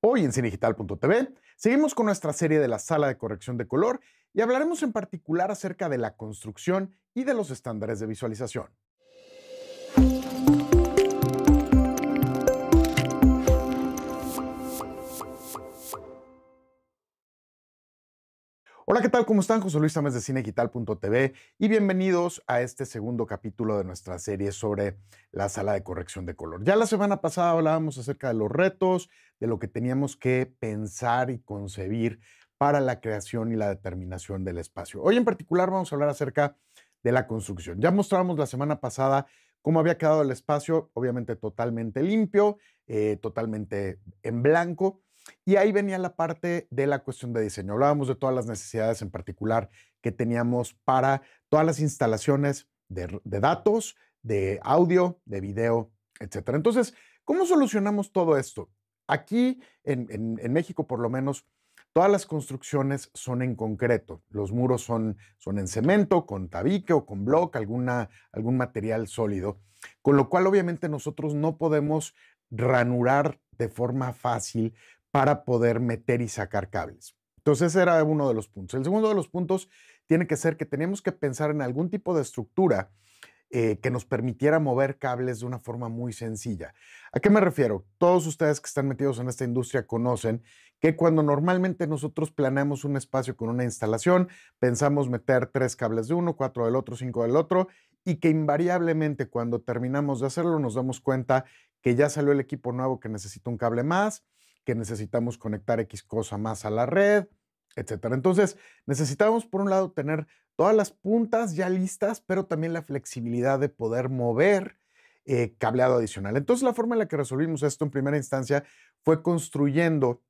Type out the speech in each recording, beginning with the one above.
Hoy en cinegital.tv seguimos con nuestra serie de la sala de corrección de color y hablaremos en particular acerca de la construcción y de los estándares de visualización. Hola, ¿qué tal? ¿Cómo están? José Luis Ames de Cinegital.tv y bienvenidos a este segundo capítulo de nuestra serie sobre la sala de corrección de color. Ya la semana pasada hablábamos acerca de los retos, de lo que teníamos que pensar y concebir para la creación y la determinación del espacio. Hoy en particular vamos a hablar acerca de la construcción. Ya mostrábamos la semana pasada cómo había quedado el espacio, obviamente totalmente limpio, eh, totalmente en blanco. Y ahí venía la parte de la cuestión de diseño. Hablábamos de todas las necesidades en particular que teníamos para todas las instalaciones de, datos, de audio, de video, etc. Entonces, ¿cómo solucionamos todo esto? Aquí en, México, por lo menos, Todas las construcciones son en concreto. Los muros son, en cemento, con tabique o con block, alguna, algún material sólido. Con lo cual, obviamente, nosotros no podemos ranurar de forma fácil para poder meter y sacar cables. Entonces ese era uno de los puntos. El segundo de los puntos tiene que ser que tenemos que pensar en algún tipo de estructura eh, que nos permitiera mover cables de una forma muy sencilla. ¿A qué me refiero? Todos ustedes que están metidos en esta industria conocen que cuando normalmente nosotros planeamos un espacio con una instalación, pensamos meter tres cables de uno, cuatro del otro, cinco del otro, y que invariablemente cuando terminamos de hacerlo nos damos cuenta que ya salió el equipo nuevo que necesita un cable más, que necesitamos conectar X cosa más a la red, etcétera. Entonces, necesitamos, por un lado, tener todas las puntas ya listas, pero también la flexibilidad de poder mover eh, cableado adicional. Entonces, la forma en la que resolvimos esto en primera instancia fue construyendo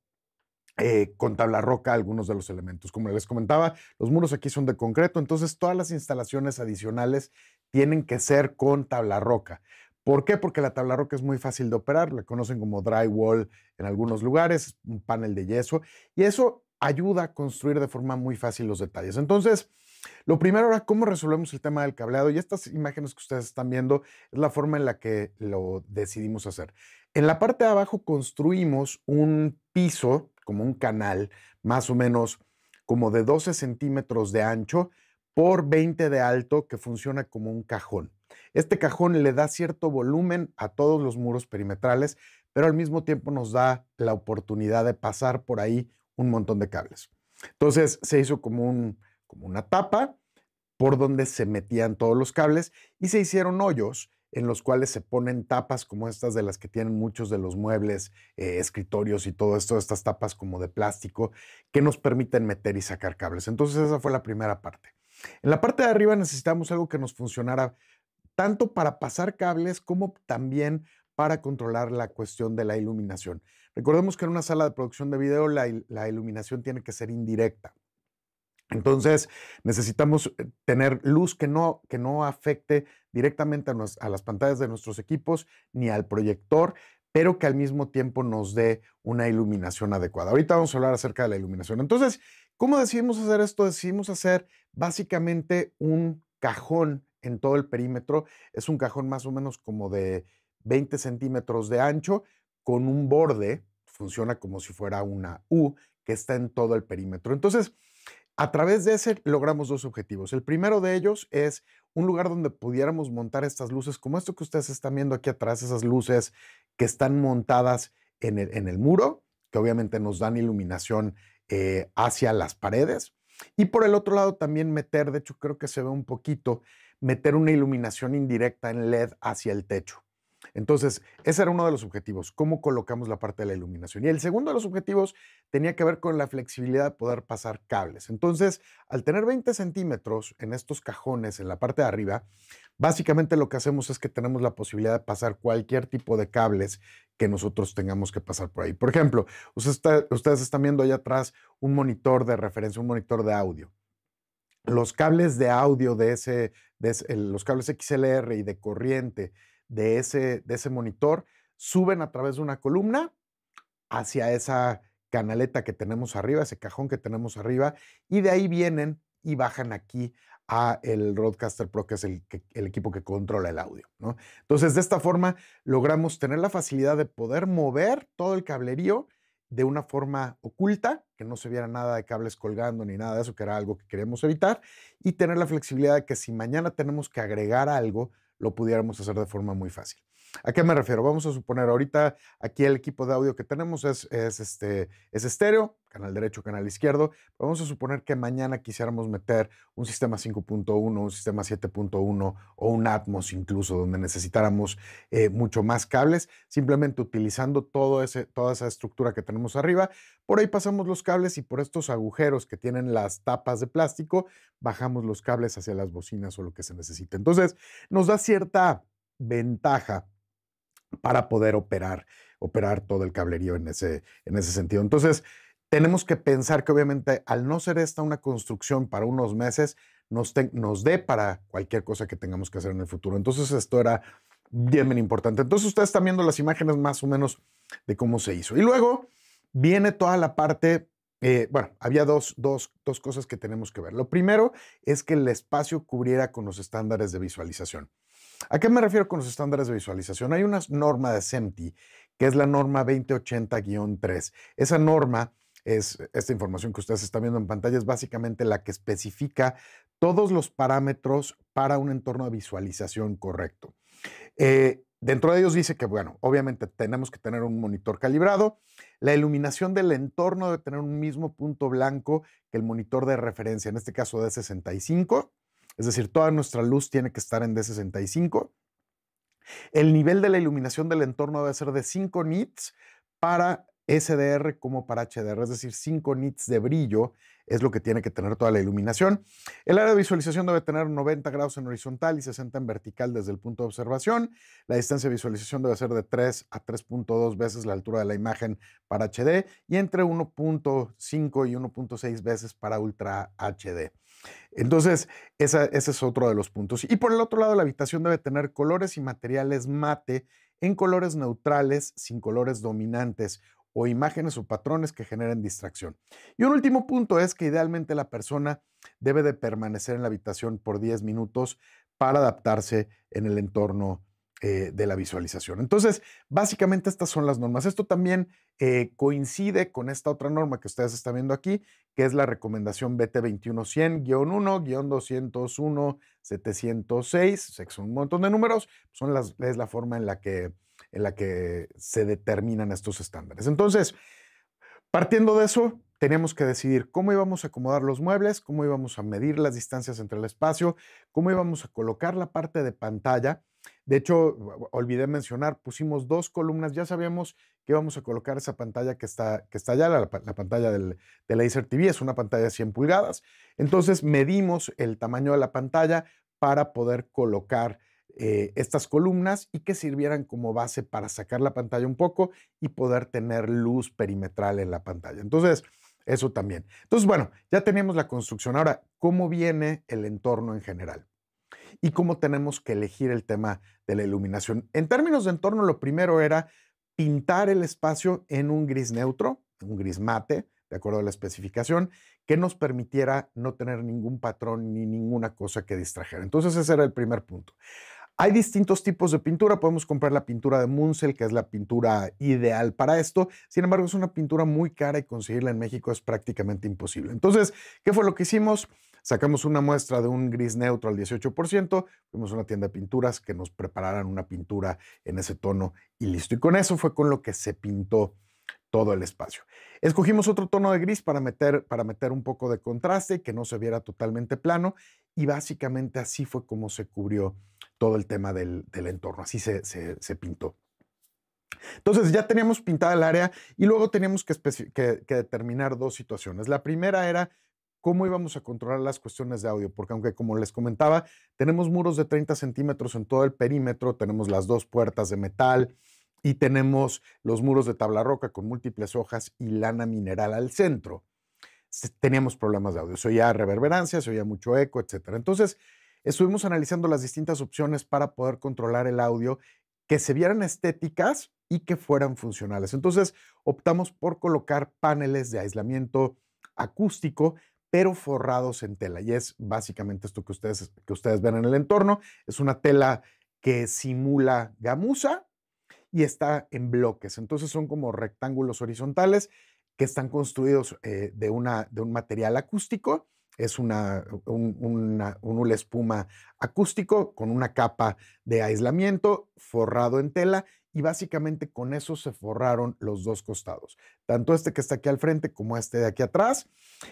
eh, con tabla roca algunos de los elementos. Como les comentaba, los muros aquí son de concreto, entonces todas las instalaciones adicionales tienen que ser con tabla roca. ¿Por qué? Porque la tabla roca es muy fácil de operar, la conocen como drywall en algunos lugares, un panel de yeso, y eso ayuda a construir de forma muy fácil los detalles. Entonces, lo primero ahora, ¿cómo resolvemos el tema del cableado? Y estas imágenes que ustedes están viendo es la forma en la que lo decidimos hacer. En la parte de abajo construimos un piso, como un canal, más o menos como de 12 centímetros de ancho por 20 de alto, que funciona como un cajón. Este cajón le da cierto volumen a todos los muros perimetrales, pero al mismo tiempo nos da la oportunidad de pasar por ahí un montón de cables. Entonces se hizo como, como una tapa por donde se metían todos los cables y se hicieron hoyos en los cuales se ponen tapas como estas de las que tienen muchos de los muebles, eh, escritorios y todo esto, estas tapas como de plástico que nos permiten meter y sacar cables. Entonces esa fue la primera parte. En la parte de arriba necesitamos algo que nos funcionara tanto para pasar cables como también para controlar la cuestión de la iluminación. Recordemos que en una sala de producción de video la, iluminación tiene que ser indirecta. Entonces necesitamos eh, tener luz que no, que no afecte directamente a, a, las pantallas de nuestros equipos ni al proyector, pero que al mismo tiempo nos dé una iluminación adecuada. Ahorita vamos a hablar acerca de la iluminación. Entonces, ¿cómo decidimos hacer esto? Decidimos hacer básicamente un cajón en todo el perímetro. Es un cajón más o menos como de 20 centímetros de ancho con un borde, funciona como si fuera una U, que está en todo el perímetro. Entonces, a través de ese logramos dos objetivos. El primero de ellos es un lugar donde pudiéramos montar estas luces, como esto que ustedes están viendo aquí atrás, esas luces que están montadas en el, muro, que obviamente nos dan iluminación eh, hacia las paredes. Y por el otro lado también meter, de hecho creo que se ve un poquito, meter una iluminación indirecta en LED hacia el techo. Entonces, ese era uno de los objetivos, cómo colocamos la parte de la iluminación. Y el segundo de los objetivos tenía que ver con la flexibilidad de poder pasar cables. Entonces, al tener 20 centímetros en estos cajones en la parte de arriba, básicamente lo que hacemos es que tenemos la posibilidad de pasar cualquier tipo de cables que nosotros tengamos que pasar por ahí. Por ejemplo, ustedes están viendo allá atrás un monitor de referencia, un monitor de audio los cables de audio de ese los cables XLR y de corriente de ese, monitor suben a través de una columna hacia esa canaleta que tenemos arriba, ese cajón que tenemos arriba, y de ahí vienen y bajan aquí a el Roadcaster Pro, que es el, equipo que controla el audio. Entonces, de esta forma logramos tener la facilidad de poder mover todo el cablerío de una forma oculta, que no se viera nada de cables colgando ni nada de eso, que era algo que queríamos evitar, y tener la flexibilidad de que si mañana tenemos que agregar algo, lo pudiéramos hacer de forma muy fácil. ¿A qué me refiero? Vamos a suponer, ahorita aquí el equipo de audio que tenemos es, este, es estéreo, canal derecho, canal izquierdo. Vamos a suponer que mañana quisiéramos meter un sistema 5.1, un sistema 7.1 o un Atmos incluso, donde necesitáramos eh, mucho más cables, simplemente utilizando todo ese, toda esa estructura que tenemos arriba. Por ahí pasamos los cables y por estos agujeros que tienen las tapas de plástico, bajamos los cables hacia las bocinas o lo que se necesite. Entonces, nos da cierta ventaja para poder operar, operar todo el cablerío en ese, en ese sentido. Entonces, tenemos que pensar que obviamente al no ser esta una construcción para unos meses, nos, dé para cualquier cosa que tengamos que hacer en el futuro. Entonces, esto era bien, importante. Entonces, ustedes están viendo las imágenes más o menos de cómo se hizo. Y luego viene toda la parte eh, bueno, había dos, dos, cosas que tenemos que ver. Lo primero es que el espacio cubriera con los estándares de visualización. ¿A qué me refiero con los estándares de visualización? Hay una norma de SEMTI, que es la norma 2080-3. Esa norma es esta información que ustedes están viendo en pantalla, es básicamente la que especifica todos los parámetros para un entorno de visualización correcto. Eh, dentro de ellos dice que, bueno, obviamente tenemos que tener un monitor calibrado, la iluminación del entorno debe tener un mismo punto blanco que el monitor de referencia, en este caso de 65 es decir, toda nuestra luz tiene que estar en D65. El nivel de la iluminación del entorno debe ser de 5 nits para SDR como para HDR, es decir, 5 nits de brillo es lo que tiene que tener toda la iluminación. El área de visualización debe tener 90 grados en horizontal y 60 en vertical desde el punto de observación. La distancia de visualización debe ser de 3 a 3.2 veces la altura de la imagen para HD y entre 1.5 y 1.6 veces para Ultra HD. Entonces, ese es otro de los puntos. Y por el otro lado, la habitación debe tener colores y materiales mate en colores neutrales, sin colores dominantes o imágenes o patrones que generen distracción. Y un último punto es que idealmente la persona debe de permanecer en la habitación por 10 minutos para adaptarse en el entorno eh, de la visualización. Entonces, básicamente estas son las normas. Esto también eh, coincide con esta otra norma que ustedes están viendo aquí, que es la recomendación BT 21100-1-201-706, son un montón de números, son es la forma en la, que, en la que se determinan estos estándares. Entonces, partiendo de eso, tenemos que decidir cómo íbamos a acomodar los muebles, cómo íbamos a medir las distancias entre el espacio, cómo íbamos a colocar la parte de pantalla de hecho, olvidé mencionar, pusimos dos columnas, ya sabíamos que íbamos a colocar esa pantalla que está, que allá, la, pantalla del, de la Acer TV, es una pantalla de 100 pulgadas. Entonces medimos el tamaño de la pantalla para poder colocar eh, estas columnas y que sirvieran como base para sacar la pantalla un poco y poder tener luz perimetral en la pantalla. Entonces, eso también. Entonces, bueno, ya teníamos la construcción. Ahora, ¿cómo viene el entorno en general? y cómo tenemos que elegir el tema de la iluminación. En términos de entorno, lo primero era pintar el espacio en un gris neutro, un gris mate, de acuerdo a la especificación, que nos permitiera no tener ningún patrón ni ninguna cosa que distrajera. Entonces ese era el primer punto. Hay distintos tipos de pintura. Podemos comprar la pintura de Munsell, que es la pintura ideal para esto. Sin embargo, es una pintura muy cara y conseguirla en México es prácticamente imposible. Entonces, ¿qué fue lo que hicimos? Sacamos una muestra de un gris neutro al 18%, fuimos a una tienda de pinturas que nos prepararan una pintura en ese tono y listo. Y con eso fue con lo que se pintó todo el espacio. Escogimos otro tono de gris para meter, para meter un poco de contraste que no se viera totalmente plano y básicamente así fue como se cubrió todo el tema del, entorno, así se, pintó. Entonces ya teníamos pintada el área y luego teníamos que, que determinar dos situaciones. La primera era cómo íbamos a controlar las cuestiones de audio, porque aunque como les comentaba, tenemos muros de 30 centímetros en todo el perímetro, tenemos las dos puertas de metal y tenemos los muros de tabla roca con múltiples hojas y lana mineral al centro. Teníamos problemas de audio, se oía reverberancia, se oía mucho eco, etc. Entonces, estuvimos analizando las distintas opciones para poder controlar el audio que se vieran estéticas y que fueran funcionales. Entonces, optamos por colocar paneles de aislamiento acústico pero forrados en tela. Y es básicamente esto que ustedes, que ustedes ven en el entorno. Es una tela que simula gamuza y está en bloques. Entonces son como rectángulos horizontales que están construidos eh, de, una, de un material acústico. Es una, un, espuma acústico con una capa de aislamiento forrado en tela y básicamente con eso se forraron los dos costados, tanto este que está aquí al frente como este de aquí atrás.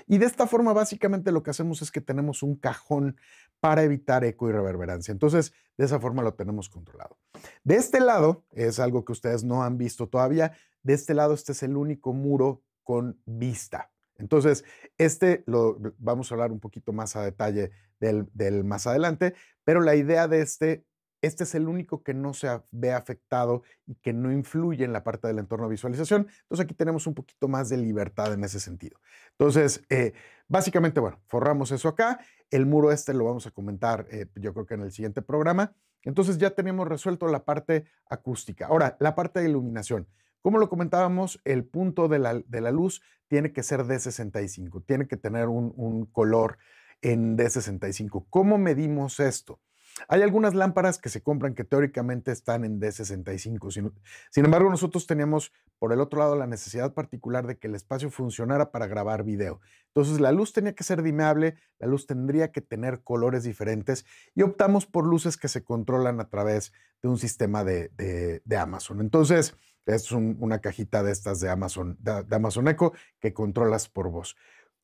Y de esta forma básicamente lo que hacemos es que tenemos un cajón para evitar eco y reverberancia. Entonces, de esa forma lo tenemos controlado. De este lado, es algo que ustedes no han visto todavía, de este lado este es el único muro con vista. Entonces, este lo vamos a hablar un poquito más a detalle del, más adelante, pero la idea de este este es el único que no se ve afectado y que no influye en la parte del entorno de visualización. Entonces aquí tenemos un poquito más de libertad en ese sentido. Entonces, eh, básicamente, bueno, forramos eso acá. El muro este lo vamos a comentar eh, yo creo que en el siguiente programa. Entonces ya tenemos resuelto la parte acústica. Ahora, la parte de iluminación. Como lo comentábamos, el punto de la, luz tiene que ser de 65, tiene que tener un, un color en D65. ¿Cómo medimos esto? Hay algunas lámparas que se compran que teóricamente están en D65. Sin, embargo, nosotros teníamos por el otro lado la necesidad particular de que el espacio funcionara para grabar video. Entonces la luz tenía que ser dimeable, la luz tendría que tener colores diferentes y optamos por luces que se controlan a través de un sistema de, Amazon. Entonces es una cajita de estas de Amazon, Amazon Echo que controlas por voz.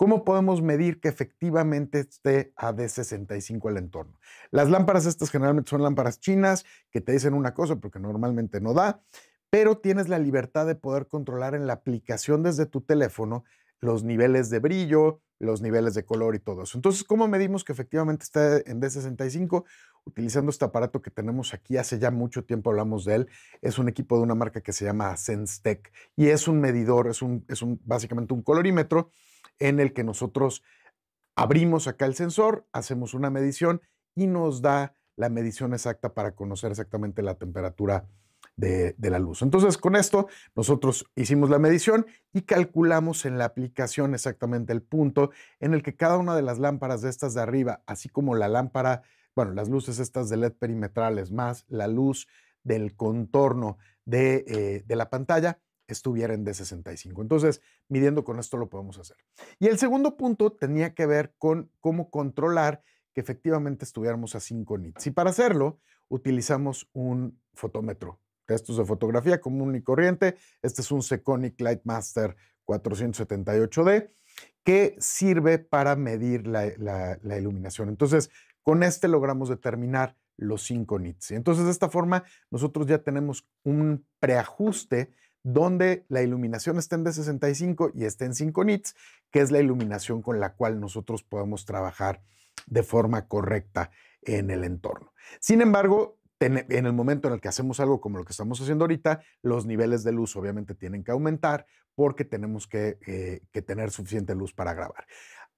¿Cómo podemos medir que efectivamente esté a D65 el entorno? Las lámparas estas generalmente son lámparas chinas que te dicen una cosa porque normalmente no da, pero tienes la libertad de poder controlar en la aplicación desde tu teléfono los niveles de brillo, los niveles de color y todo eso. Entonces, ¿cómo medimos que efectivamente esté en D65? Utilizando este aparato que tenemos aquí, hace ya mucho tiempo hablamos de él, es un equipo de una marca que se llama SenseTech y es un medidor, es, un, es un, básicamente un colorímetro en el que nosotros abrimos acá el sensor, hacemos una medición y nos da la medición exacta para conocer exactamente la temperatura de, la luz. Entonces, con esto, nosotros hicimos la medición y calculamos en la aplicación exactamente el punto en el que cada una de las lámparas de estas de arriba, así como la lámpara, bueno, las luces estas de LED perimetrales, más la luz del contorno de eh, la pantalla, estuvieran de 65 Entonces, midiendo con esto lo podemos hacer. Y el segundo punto tenía que ver con cómo controlar que efectivamente estuviéramos a 5 nits. Y para hacerlo, utilizamos un fotómetro Esto estos de fotografía común y corriente. Este es un Seconic Lightmaster 478D que sirve para medir la, iluminación. Entonces, con este logramos determinar los 5 nits. Entonces, de esta forma, nosotros ya tenemos un preajuste donde la iluminación esté en D65 y esté en 5 nits, que es la iluminación con la cual nosotros podemos trabajar de forma correcta en el entorno. Sin embargo, en el momento en el que hacemos algo como lo que estamos haciendo ahorita, los niveles de luz obviamente tienen que aumentar porque tenemos que, eh, que tener suficiente luz para grabar.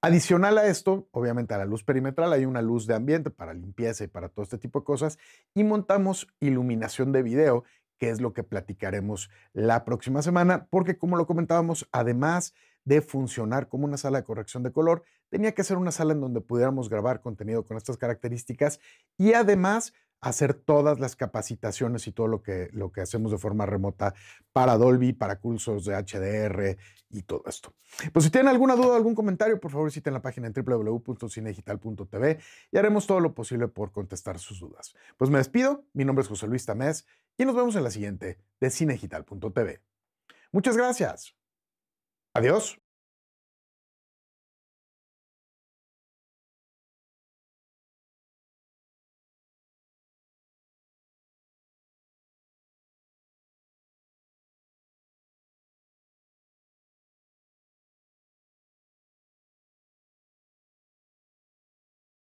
Adicional a esto, obviamente a la luz perimetral hay una luz de ambiente para limpieza y para todo este tipo de cosas y montamos iluminación de video que es lo que platicaremos la próxima semana, porque como lo comentábamos, además de funcionar como una sala de corrección de color, tenía que ser una sala en donde pudiéramos grabar contenido con estas características y además hacer todas las capacitaciones y todo lo que, lo que hacemos de forma remota para Dolby, para cursos de HDR y todo esto. Pues si tienen alguna duda o algún comentario, por favor visiten la página en www.cinedigital.tv y haremos todo lo posible por contestar sus dudas. Pues me despido, mi nombre es José Luis Tamés y nos vemos en la siguiente de CineGital.tv. Muchas gracias. Adiós.